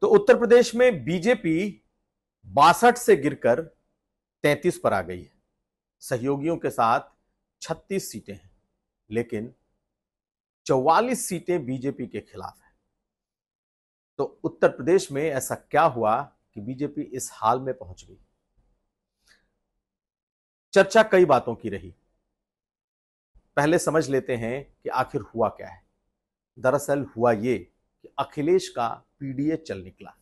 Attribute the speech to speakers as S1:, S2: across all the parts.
S1: तो उत्तर प्रदेश में बीजेपी बासठ से गिरकर 33 पर आ गई है सहयोगियों के साथ 36 सीटें हैं लेकिन 44 सीटें बीजेपी के खिलाफ है तो उत्तर प्रदेश में ऐसा क्या हुआ कि बीजेपी इस हाल में पहुंच गई चर्चा कई बातों की रही पहले समझ लेते हैं कि आखिर हुआ क्या है दरअसल हुआ ये कि अखिलेश का पीडीए चल निकला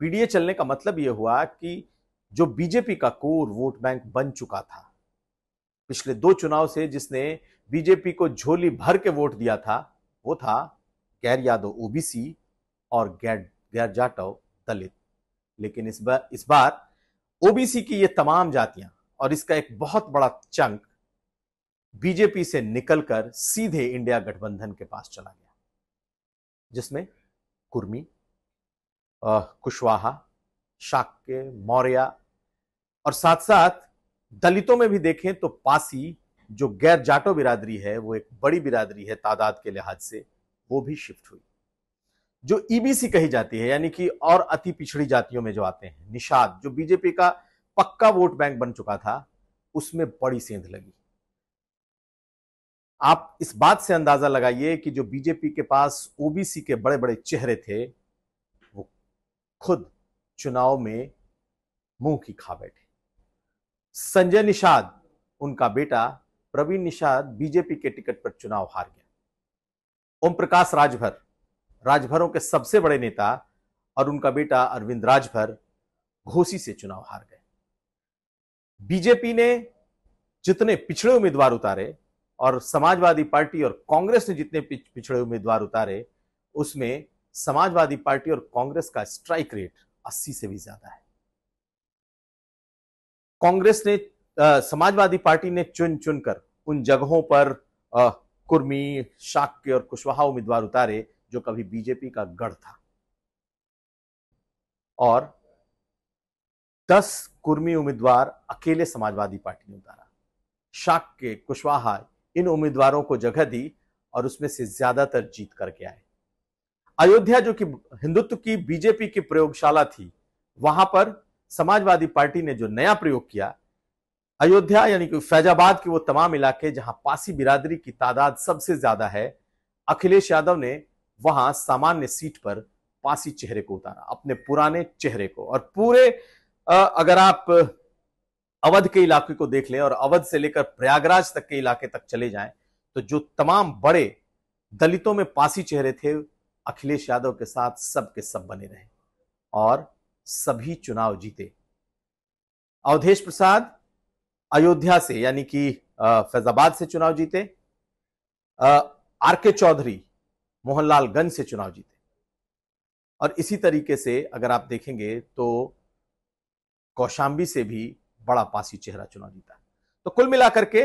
S1: पीडीए चलने का मतलब यह हुआ कि जो बीजेपी का कोर वोट बैंक बन चुका था पिछले दो चुनाव से जिसने बीजेपी को झोली भर के वोट दिया था वो था गैर यादव ओबीसी और गैर गैर जाटव दलित लेकिन इस बार इस बार ओबीसी की ये तमाम जातियां और इसका एक बहुत बड़ा चंक बीजेपी से निकलकर सीधे इंडिया गठबंधन के पास चला गया जिसमें कुर्मी कुशवाहा शाक्य मौर्या और साथ साथ दलितों में भी देखें तो पासी जो गैर जाटो बिरादरी है वो एक बड़ी बिरादरी है तादाद के लिहाज से वो भी शिफ्ट हुई जो ईबीसी e कही जाती है यानी कि और अति पिछड़ी जातियों में जो आते हैं निषाद जो बीजेपी का पक्का वोट बैंक बन चुका था उसमें बड़ी सेंध लगी आप इस बात से अंदाजा लगाइए कि जो बीजेपी के पास ओबीसी के बड़े बड़े चेहरे थे वो खुद चुनाव में मुंह की खा बैठे संजय निषाद उनका बेटा प्रवीण निषाद बीजेपी के टिकट पर चुनाव हार गया ओम प्रकाश राजभर राजभरों के सबसे बड़े नेता और उनका बेटा अरविंद राजभर घोसी से चुनाव हार गए बीजेपी ने जितने पिछड़े उम्मीदवार उतारे और समाजवादी पार्टी और कांग्रेस ने जितने पिछड़े उम्मीदवार उतारे उसमें समाजवादी पार्टी और कांग्रेस का स्ट्राइक रेट 80 से भी ज्यादा है कांग्रेस ने आ, समाजवादी पार्टी ने चुन चुनकर उन जगहों पर आ, कुर्मी शाक्य और कुशवाहा उम्मीदवार उतारे जो कभी बीजेपी का गढ़ था और 10 कुर्मी उम्मीदवार अकेले समाजवादी पार्टी ने उतारा शाक्य कुशवाहा इन उम्मीदवारों को जगह दी और उसमें से ज्यादातर जीत करके आए अयोध्या जो कि हिंदुत्व की बीजेपी की प्रयोगशाला थी वहां पर समाजवादी पार्टी ने जो नया प्रयोग किया अयोध्या यानी कि फैजाबाद के वो तमाम इलाके जहां पासी बिरादरी की तादाद सबसे ज्यादा है अखिलेश यादव ने वहां सामान्य सीट पर पासी चेहरे को उतारा अपने पुराने चेहरे को और पूरे अगर आप अवध के इलाके को देख लें और अवध से लेकर प्रयागराज तक के इलाके तक चले जाएं तो जो तमाम बड़े दलितों में पासी चेहरे थे अखिलेश यादव के साथ सब के सब बने रहे और सभी चुनाव जीते अवधेश प्रसाद अयोध्या से यानी कि फैजाबाद से चुनाव जीते आर के चौधरी मोहनलालगंज से चुनाव जीते और इसी तरीके से अगर आप देखेंगे तो कौशाम्बी से भी बड़ा पासी चेहरा चुना जीता तो कुल मिलाकर के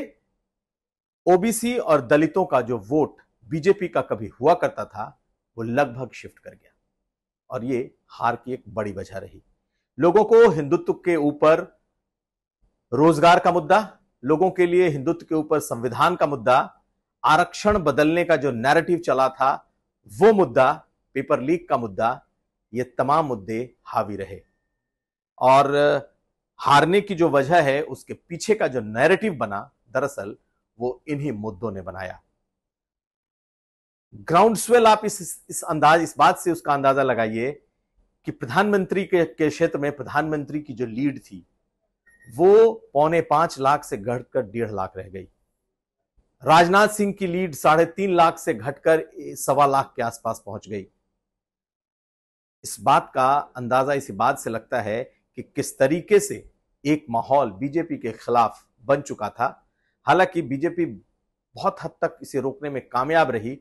S1: ओबीसी और दलितों का जो वोट बीजेपी का कभी हुआ करता था वो लगभग शिफ्ट कर गया और ये हार की एक बड़ी वजह रही लोगों को हिंदुत्व के ऊपर रोजगार का मुद्दा लोगों के लिए हिंदुत्व के ऊपर संविधान का मुद्दा आरक्षण बदलने का जो नैरेटिव चला था वो मुद्दा पेपर लीक का मुद्दा ये तमाम मुद्दे हावी रहे और हारने की जो वजह है उसके पीछे का जो नैरेटिव बना दरअसल वो इन्हीं मुद्दों ने बनाया ग्राउंड स्वेल आप इस इस अंदाज इस बात से उसका अंदाजा लगाइए कि प्रधानमंत्री के, के क्षेत्र में प्रधानमंत्री की जो लीड थी वो पौने पांच लाख से घटकर डेढ़ लाख रह गई राजनाथ सिंह की लीड साढ़े तीन लाख से घटकर सवा लाख के आसपास पहुंच गई इस बात का अंदाजा इसी बात से लगता है कि किस तरीके से एक माहौल बीजेपी के खिलाफ बन चुका था हालांकि बीजेपी बहुत हद तक इसे रोकने में कामयाब रही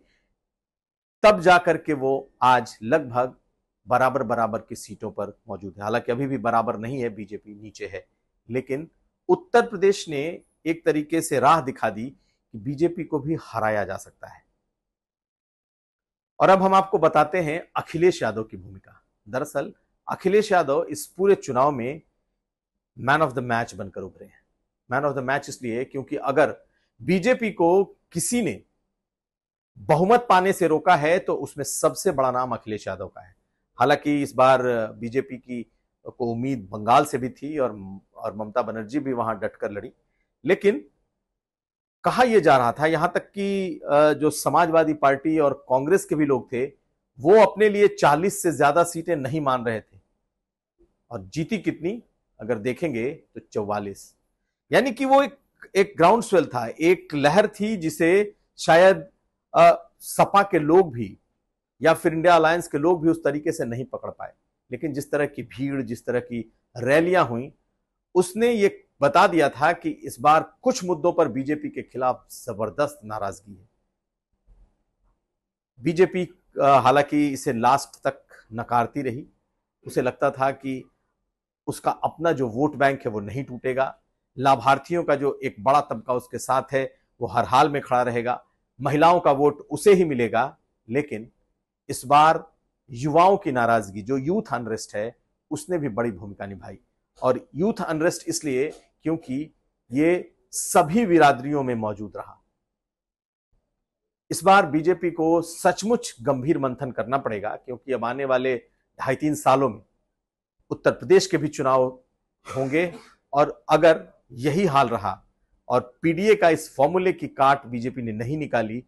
S1: तब जाकर के वो आज लगभग बराबर बराबर की सीटों पर मौजूद है हालांकि अभी भी बराबर नहीं है बीजेपी नीचे है लेकिन उत्तर प्रदेश ने एक तरीके से राह दिखा दी कि बीजेपी को भी हराया जा सकता है और अब हम आपको बताते हैं अखिलेश यादव की भूमिका दरअसल अखिलेश यादव इस पूरे चुनाव में मैन ऑफ द मैच बनकर उभरे हैं मैन ऑफ द मैच इसलिए क्योंकि अगर बीजेपी को किसी ने बहुमत पाने से रोका है तो उसमें सबसे बड़ा नाम अखिलेश यादव का है हालांकि इस बार बीजेपी की को उम्मीद बंगाल से भी थी और और ममता बनर्जी भी वहां डटकर लड़ी लेकिन कहा यह जा रहा था यहां तक कि जो समाजवादी पार्टी और कांग्रेस के भी लोग थे वो अपने लिए 40 से ज्यादा सीटें नहीं मान रहे थे और जीती कितनी अगर देखेंगे तो चौवालिस यानी कि वो एक एक ग्राउंड स्वेल था एक लहर थी जिसे शायद आ, सपा के लोग भी या फिर इंडिया अलायंस के लोग भी उस तरीके से नहीं पकड़ पाए लेकिन जिस तरह की भीड़ जिस तरह की रैलियां हुई उसने ये बता दिया था कि इस बार कुछ मुद्दों पर बीजेपी के खिलाफ जबरदस्त नाराजगी है बीजेपी हालांकि इसे लास्ट तक नकारती रही उसे लगता था कि उसका अपना जो वोट बैंक है वो नहीं टूटेगा लाभार्थियों का जो एक बड़ा तबका उसके साथ है वो हर हाल में खड़ा रहेगा महिलाओं का वोट उसे ही मिलेगा लेकिन इस बार युवाओं की नाराजगी जो यूथ अनरेस्ट है उसने भी बड़ी भूमिका निभाई और यूथ अनरेस्ट इसलिए क्योंकि ये सभी बिरादरियों में मौजूद रहा इस बार बीजेपी को सचमुच गंभीर मंथन करना पड़ेगा क्योंकि अब आने वाले ढाई तीन सालों में उत्तर प्रदेश के भी चुनाव होंगे और अगर यही हाल रहा और पीडीए का इस फॉर्मूले की काट बीजेपी ने नहीं निकाली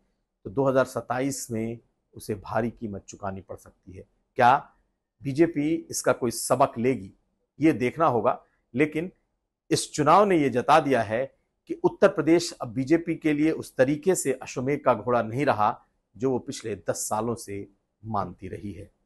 S1: तो 2027 में उसे भारी कीमत चुकानी पड़ सकती है क्या बीजेपी इसका कोई सबक लेगी ये देखना होगा लेकिन इस चुनाव ने यह जता दिया है कि उत्तर प्रदेश अब बीजेपी के लिए उस तरीके से अश्वमेघ का घोड़ा नहीं रहा जो वो पिछले दस सालों से मानती रही है